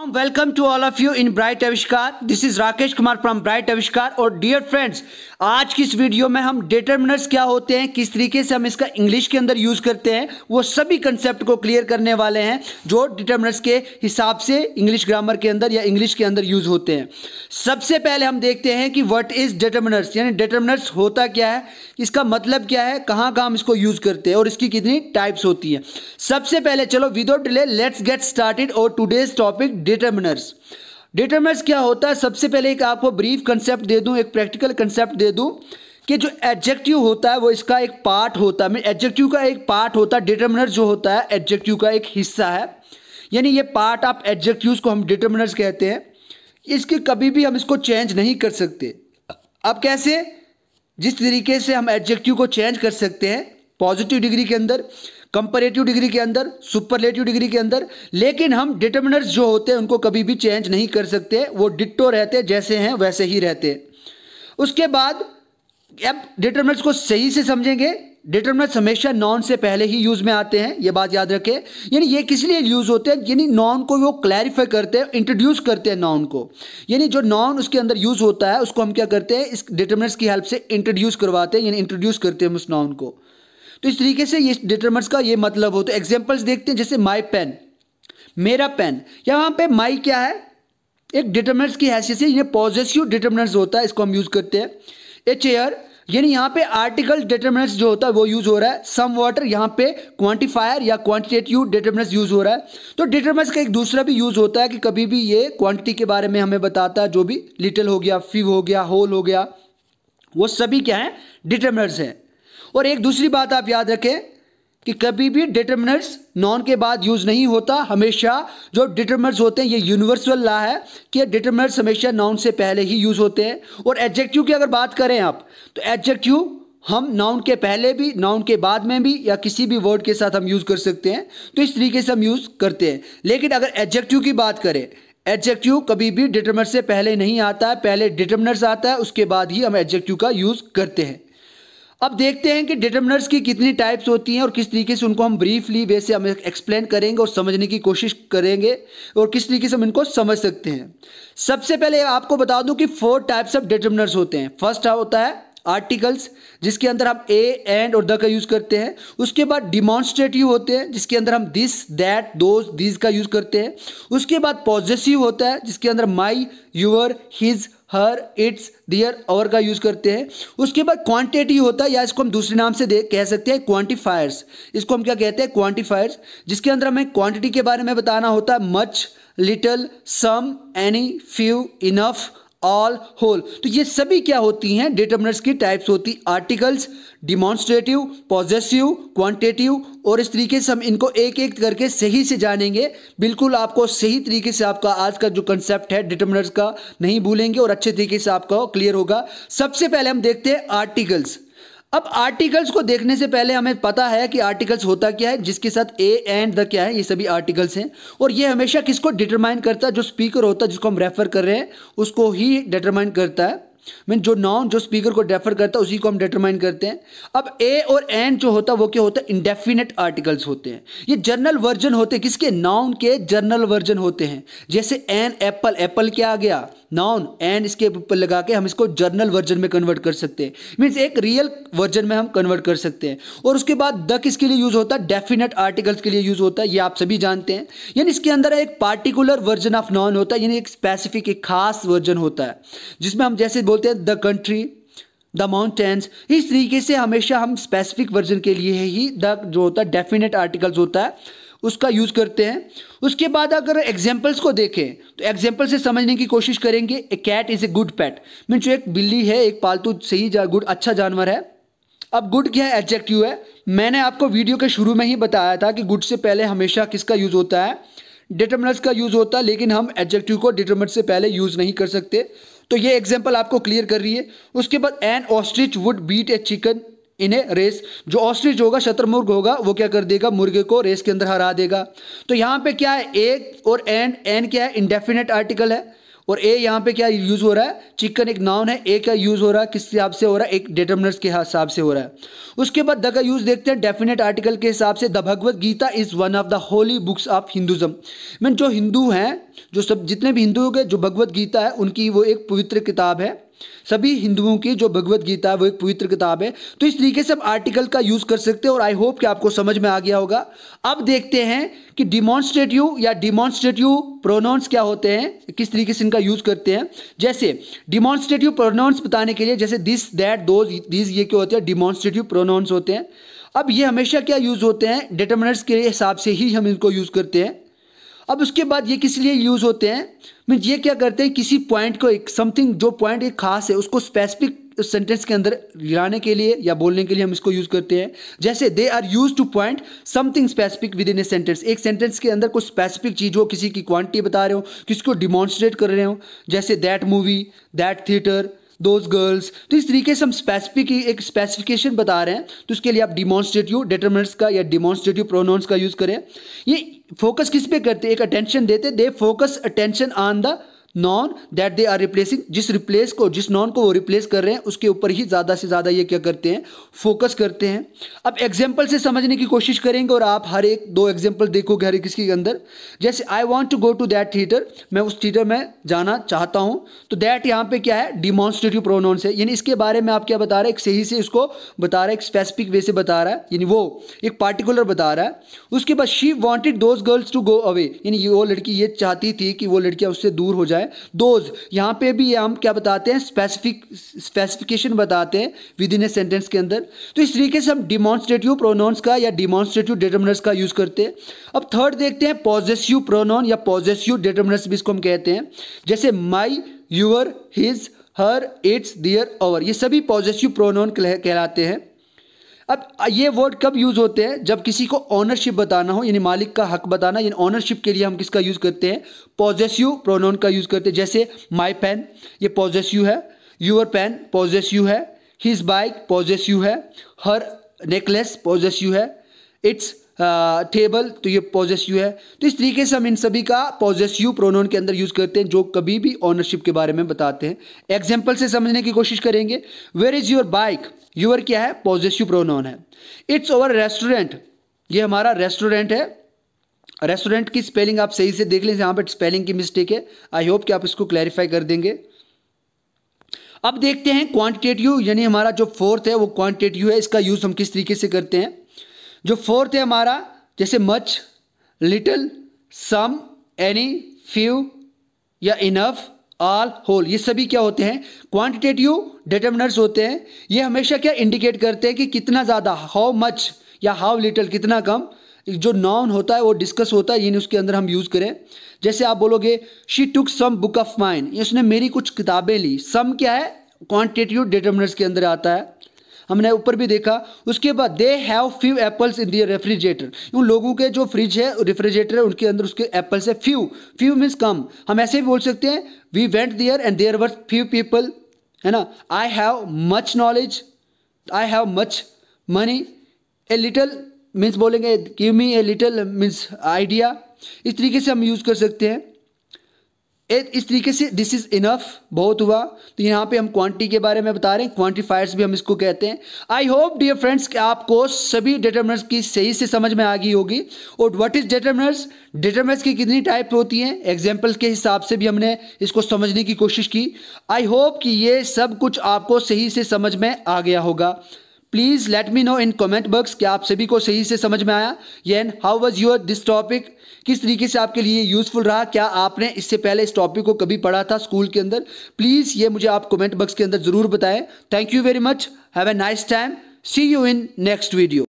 welcome to all of you in bright Avishkar this is Rakesh Kumar from bright Avishkar और dear friends आज की इस video में हम डिटर्मिनर्स क्या होते हैं किस तरीके से हम इसका इंग्लिश के अंदर यूज करते हैं वो सभी कंसेप्ट को क्लियर करने वाले हैं जो डिटर्मिनर्स के हिसाब से इंग्लिश ग्रामर के अंदर या इंग्लिश के अंदर यूज होते हैं सबसे पहले हम देखते हैं कि वट इज डिटर्मिनर्स यानी डिटर्मिनर्स होता क्या है इसका मतलब क्या है कहाँ कहाँ हम इसको यूज करते हैं और इसकी कितनी टाइप्स होती हैं सबसे पहले चलो without delay let's get started और टूडेज टॉपिक डिटर्मिनर्स डिटर्मिनर्स क्या होता है सबसे पहले एक आपको ब्रीफ कंसेप्ट दे दूँ एक प्रैक्टिकल कंसेप्ट दे दूँ कि जो एडजेक्टिव होता है वो इसका एक पार्ट होता है एडजेक्टिव का एक पार्ट होता है डिटर्मिनर जो होता है एडजेक्टिव का एक हिस्सा है यानी ये पार्ट ऑफ एडजेक्टिव को हम डिटर्मिनर्स कहते हैं इसके कभी भी हम इसको चेंज नहीं कर सकते अब कैसे जिस तरीके से हम एडजेक्टिव को चेंज कर सकते हैं पॉजिटिव डिग्री के अंदर कंपरेटिव डिग्री के अंदर सुपरलेटिव डिग्री के अंदर लेकिन हम डिटर्मिनर्स जो होते हैं उनको कभी भी चेंज नहीं कर सकते वो डिट्टो रहते जैसे हैं वैसे ही रहते उसके बाद अब डिटर्मिनर्स को सही से समझेंगे डिटर्मिनर्स हमेशा नॉन से पहले ही यूज़ में आते हैं ये बात याद रखें यानी ये किस लिए यूज़ होते हैं यानी नॉन को वो क्लैरिफाई करते हैं इंट्रोड्यूस करते हैं नॉन को यानी जो नॉन उसके अंदर यूज़ होता है उसको हम क्या करते हैं इस डिटर्मिनर्स की हेल्प से इंट्रोड्यूस करवाते हैं यानी इंट्रोड्यूस करते हैं उस नॉन को तो इस तरीके से ये डिटर्मेंट्स का ये मतलब हो तो एग्जाम्पल्स देखते हैं जैसे माई पेन मेरा पेन या यहाँ पे माई क्या है एक डिटर्मेंट्स की हैसियत से ये पॉजिटिव डिटर्मिनेंट्स होता है इसको हम यूज़ करते हैं ए चेयर यानी यहाँ पे आर्टिकल डिटर्मेंट्स जो होता है वो यूज़ हो रहा है सम वाटर यहाँ पे क्वांटिफायर या क्वांटिटेटिव डिटर्मिनेंट्स यूज़ हो रहा है तो डिटर्मेंट्स का एक दूसरा भी यूज़ होता है कि कभी भी ये क्वान्टिटी के बारे में हमें बताता है जो भी लिटल हो गया फिव हो गया होल हो गया वो सभी क्या है डिटर्मेंट्स हैं और एक दूसरी बात आप याद रखें कि कभी भी डिटर्मिनट्स नॉन के बाद यूज़ नहीं होता हमेशा जो डिटर्मिनट्स होते हैं ये यूनिवर्सल ला है कि डिटर्मिनट्स हमेशा नॉन से पहले ही यूज़ होते हैं और एडजेक्टिव की अगर बात करें आप तो एडजेक्टिव हम नाउन के पहले भी नाउन के बाद में भी या किसी भी वर्ड के साथ हम यूज़ कर सकते हैं तो इस तरीके से हम यूज़ करते हैं लेकिन अगर एडजेक्टिव की बात करें एडजेक्टिव कभी भी डिटर्मिनट से पहले नहीं आता है पहले डिटर्मिनट्स आता है उसके बाद ही हम एडजेक्टिव का यूज़ करते हैं अब देखते हैं कि डिटर्मिनर्स की कितनी टाइप्स होती हैं और किस तरीके से उनको हम ब्रीफली वे से हम एक्सप्लेन करेंगे और समझने की कोशिश करेंगे और किस तरीके से हम इनको समझ सकते हैं सबसे पहले आपको बता दूं कि फोर टाइप्स ऑफ डिटर्मिनर्स होते हैं फर्स्ट होता है आर्टिकल्स जिसके अंदर हम ए एंड और द का यूज़ करते हैं उसके बाद डिमॉन्स्ट्रेटिव होते हैं जिसके अंदर हम दिस दैट दोज दिस का यूज़ करते हैं उसके बाद पॉजिटिव होता है जिसके अंदर my your his her its their और का यूज़ करते हैं उसके बाद क्वांटिटी होता है या इसको हम दूसरे नाम से दे कह सकते हैं क्वांटिफायर्स इसको हम क्या कहते हैं क्वांटिफायर्स जिसके अंदर हमें क्वांटिटी के बारे में बताना होता है much little some any few enough all whole तो ये सभी क्या होती हैं डिटर्मिनेट्स की टाइप्स होती आर्टिकल्स डिमॉन्स्ट्रेटिव पॉजिटिव क्वांटिटेटिव और इस तरीके से हम इनको एक एक करके सही से जानेंगे बिल्कुल आपको सही तरीके से आपका आज का जो कंसेप्ट है डिटर्मिनेट्स का नहीं भूलेंगे और अच्छे तरीके से आपका क्लियर होगा सबसे पहले हम देखते हैं आर्टिकल्स अब आर्टिकल्स को देखने से पहले हमें पता है कि आर्टिकल्स होता क्या है जिसके साथ ए एंड द क्या है ये सभी आर्टिकल्स हैं और ये हमेशा किसको डिटरमाइन करता है जो स्पीकर होता है जिसको हम रेफर कर रहे हैं उसको ही डिटरमाइन करता है मीन जो नाउन जो स्पीकर को डेफर करता है उसी को हम डिटरमाइन करते हैं अब ए और एन जो होता है वो क्या होता है इंडेफिनेट आर्टिकल्स होते हैं ये जर्नल वर्जन होते हैं किसके नाउन के जर्नल वर्जन होते हैं जैसे एन एप्पल एप्पल क्या आ गया नाउन एन इसके ऊपर लगा के हम इसको जर्नल वर्जन में कन्वर्ट कर सकते हैं मीन्स एक रियल वर्जन में हम कन्वर्ट कर सकते हैं और उसके बाद द किसके लिए यूज़ होता है डेफिनेट आर्टिकल्स के लिए यूज़ होता है ये आप सभी जानते हैं यानी इसके अंदर एक पार्टिकुलर वर्जन ऑफ नाउन होता है यानी एक स्पेसिफिक एक खास वर्जन होता है जिसमें हम जैसे बोलते हैं द कंट्री द माउंटेन्स इस तरीके से हमेशा हम स्पेसिफिक वर्जन के लिए ही द जो होता है डेफिनेट आर्टिकल्स होता है उसका यूज़ करते हैं उसके बाद अगर एग्जाम्पल्स को देखें तो एग्जाम्पल से समझने की कोशिश करेंगे a cat is a good pet mean जो एक बिल्ली है एक पालतू सही जा, गुड अच्छा जानवर है अब गुड क्या है एडजेक्टिव है मैंने आपको वीडियो के शुरू में ही बताया था कि गुड से पहले हमेशा किसका यूज़ होता है डिटर्मिनस का यूज़ होता है लेकिन हम एडजेक्टिव को डिटर्मिनट से पहले यूज़ नहीं कर सकते तो ये एग्जाम्पल आपको क्लियर कर रही है उसके बाद an ostrich would beat a chicken in a race जो ऑस्ट्रिच होगा शत्रुमुर्ग होगा वो क्या कर देगा मुर्गे को रेस के अंदर हरा देगा तो यहाँ पे क्या है एक और एंड एन क्या है इनडेफिनेट आर्टिकल है और ए यहाँ पे क्या यूज़ हो रहा है चिकन एक नाउन है ए का यूज़ हो रहा है किस हिसाब से हो रहा है एक डेटर्मिनर्स के हिसाब से हो रहा है उसके बाद द का यूज़ देखते हैं डेफिनेट आर्टिकल के हिसाब से the Bhagavad Gita is one of the holy books of Hinduism mean जो हिंदू हैं जो सब जितने भी हिंदू हो गए जो भगवत गीता है उनकी वो एक पवित्र किताब है सभी हिंदुओं की जो भगवत गीता है वो एक पवित्र किताब है तो इस तरीके से आप आर्टिकल का यूज कर सकते हैं और आई होप कि आपको समझ में आ गया होगा अब देखते हैं कि डिमॉन्स्ट्रेटिव या डिमॉन्स्ट्रेटिव प्रोनाउंस क्या होते हैं किस तरीके से इनका यूज करते हैं जैसे डिमॉन्स्ट्रेटिव प्रोनाउंस बताने के लिए जैसे दिस दैट दो दिस ये क्या होते हैं डिमॉन्स्ट्रेटिव प्रोनाउंस होते हैं अब ये हमेशा क्या यूज होते हैं डिटर्मिनर्स के हिसाब से ही हम इनको यूज करते हैं अब उसके बाद ये किस लिए यूज़ होते हैं मीन ये क्या करते हैं किसी पॉइंट को एक समथिंग जो पॉइंट एक खास है उसको स्पेसिफिक सेंटेंस के अंदर लाने के लिए या बोलने के लिए हम इसको यूज़ करते हैं जैसे they are use to point something specific within a sentence एक सेंटेंस के अंदर कोई स्पेसिफिक चीज़ हो किसी की क्वांटिटी बता रहे हो किसी को डिमॉन्स्ट्रेट कर रहे हो जैसे that movie that theatre those girls तो इस तरीके से हम स्पेसिफिक एक स्पेसिफिकेशन बता रहे हैं तो उसके लिए आप डिमॉन्स्ट्रेटिव डिटर्मेंट्स का या डिमॉन्स्ट्रेटिव प्रोनाउंस का यूज़ करें ये फोकस किस पे करते एक अटेंशन देते they focus attention on the noun that they are replacing जिस रिप्लेस को जिस नॉन को वो रिप्लेस कर रहे हैं उसके ऊपर ही ज़्यादा से ज़्यादा ये क्या करते हैं फोकस करते हैं अब एग्जाम्पल से समझने की कोशिश करेंगे और आप हर एक दो एग्जाम्पल देखोगे हर किसी के अंदर जैसे I want to go to that theatre मैं उस थिएटर में जाना चाहता हूँ तो दैट यहाँ पे क्या है डिमॉन्स्ट्रेटिव प्रोनाउंस है यानी इसके बारे में आप क्या बता रहे हैं एक सही से इसको बता रहा है एक स्पेसिफिक वे से बता रहा है यानी वो एक पार्टिकुलर बता रहा है उसके बाद she wanted those girls to go away यानी वो लड़की ये चाहती थी कि वो लड़कियाँ उससे दूर हो जाए है दोज यहाँ पे भी हम क्या बताते हैं स्पेसिफिक स्पेसिफिकेशन बताते हैं विद इन ए सेंटेंस के अंदर तो इस तरीके से हम डिमॉन्स्ट्रेटिव प्रोनाउंस का या डिमॉन्स्ट्रेटिव डिटर्मिनर्स का यूज़ करते हैं अब थर्ड देखते हैं पॉजिटिव प्रोनाउन या पॉजिटिव डिटर्मिनर्स भी इसको हम कहते हैं जैसे my your his her its their our ये सभी पॉजिटिव प्रोनाउन कहलाते हैं अब ये वर्ड कब यूज़ होते हैं जब किसी को ऑनरशिप बताना हो यानी मालिक का हक बताना यानी ऑनरशिप के लिए हम किसका यूज़ करते हैं पॉजेसिव प्रोनाउन का यूज़ करते हैं जैसे माई पेन ये पॉजेसिव है यूअर पेन पॉजेसिव है हिज बाइक पॉजेसिव है हर नेकलेस पॉजेसिव है इट्स टेबल uh, तो ये पॉजेसिव है तो इस तरीके से हम इन सभी का पॉजेसिव प्रोनाउन के अंदर यूज़ करते हैं जो कभी भी ऑनरशिप के बारे में बताते हैं एग्जाम्पल से समझने की कोशिश करेंगे where is your bike your क्या है पॉजिटिव प्रोनाउन है इट्स ओवर रेस्टोरेंट ये हमारा रेस्टोरेंट है रेस्टोरेंट की स्पेलिंग आप सही से देख लें यहां पर स्पेलिंग की मिस्टेक है आई होप कि आप इसको क्लैरिफाई कर देंगे अब देखते हैं क्वांटिटेटिव यानी हमारा जो फोर्थ है वो क्वांटिटेटिव है इसका यूज़ हम किस तरीके से करते हैं जो फोर्थ है हमारा जैसे much little some any few या इनफ आल होल ये सभी क्या होते हैं क्वांटिटेटिव डिटर्मिनर्स होते हैं ये हमेशा क्या इंडिकेट करते हैं कि कितना ज़्यादा हाउ मच या हाउ लिटल कितना कम जो नाउन होता है वो डिस्कस होता है यानी उसके अंदर हम यूज़ करें जैसे आप बोलोगे she took some book of mine उसने मेरी कुछ किताबें ली सम क्या है क्वांटिटेटिव डिटर्मिनर्स के अंदर आता है हमने ऊपर भी देखा उसके बाद they have few apples in their refrigerator उन लोगों के जो फ्रिज है रेफ्रिजरेटर है उनके अंदर उसके एप्पल्स है फ्यू फ्यू मीन्स कम हम ऐसे भी बोल सकते हैं we went there and there were few people है ना I have much knowledge I have much money a little means बोलेंगे give me a little means idea इस तरीके से हम यूज़ कर सकते हैं ए, इस तरीके से दिस इज़ इनफ बहुत हुआ तो यहाँ पे हम क्वांटिटी के बारे में बता रहे हैं क्वांटिफायर्स भी हम इसको कहते हैं आई होप डियर फ्रेंड्स कि आपको सभी डिटर्मिनर्स की सही से समझ में आ गई होगी और व्हाट इज़ डिटर्मिनर्स डिटर्मिनर्स की कितनी टाइप होती हैं एग्जांपल्स के हिसाब से भी हमने इसको समझने की कोशिश की आई होप कि ये सब कुछ आपको सही से समझ में आ गया होगा please let me know in comment box कि आप सभी को सही से समझ में आया ये how was your this topic किस तरीके से आपके लिए यूज़फुल रहा क्या आपने इससे पहले इस टॉपिक को कभी पढ़ा था स्कूल के अंदर प्लीज़ ये मुझे आप कमेंट बॉक्स के अंदर ज़रूर बताएं thank you very much have a nice time see you in next video